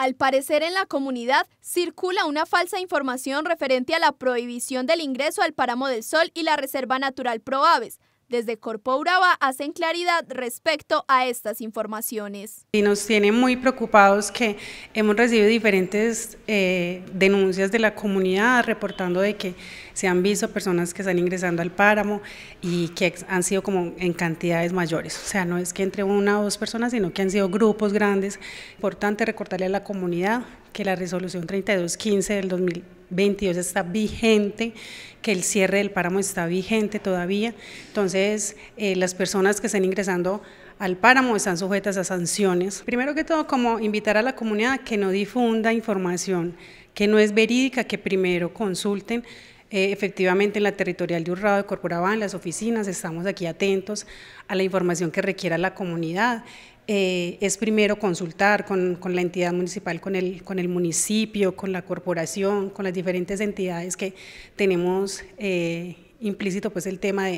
Al parecer en la comunidad circula una falsa información referente a la prohibición del ingreso al páramo del sol y la reserva natural Proaves. Desde Corpo Uraba hacen claridad respecto a estas informaciones. Y nos tiene muy preocupados que hemos recibido diferentes eh, denuncias de la comunidad reportando de que se han visto personas que están ingresando al páramo y que han sido como en cantidades mayores. O sea, no es que entre una o dos personas, sino que han sido grupos grandes. Importante recordarle a la comunidad que la resolución 3215 del 2000 22 está vigente, que el cierre del páramo está vigente todavía. Entonces, eh, las personas que estén ingresando al páramo están sujetas a sanciones. Primero que todo, como invitar a la comunidad que no difunda información que no es verídica, que primero consulten eh, efectivamente en la territorial de Urrado, de Corporabá, en las oficinas, estamos aquí atentos a la información que requiera la comunidad. Eh, es primero consultar con, la entidad municipal, con el, con el municipio, con la corporación, con las diferentes entidades que tenemos eh, implícito pues el tema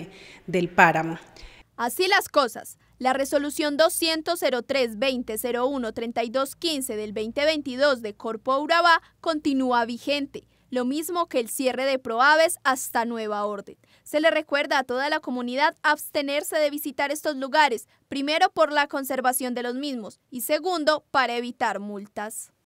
del páramo. Así las cosas. La resolución 200 2001 3215 del 2022 de Corpo Urabá continúa vigente lo mismo que el cierre de Proaves hasta nueva orden. Se le recuerda a toda la comunidad abstenerse de visitar estos lugares, primero por la conservación de los mismos y segundo para evitar multas.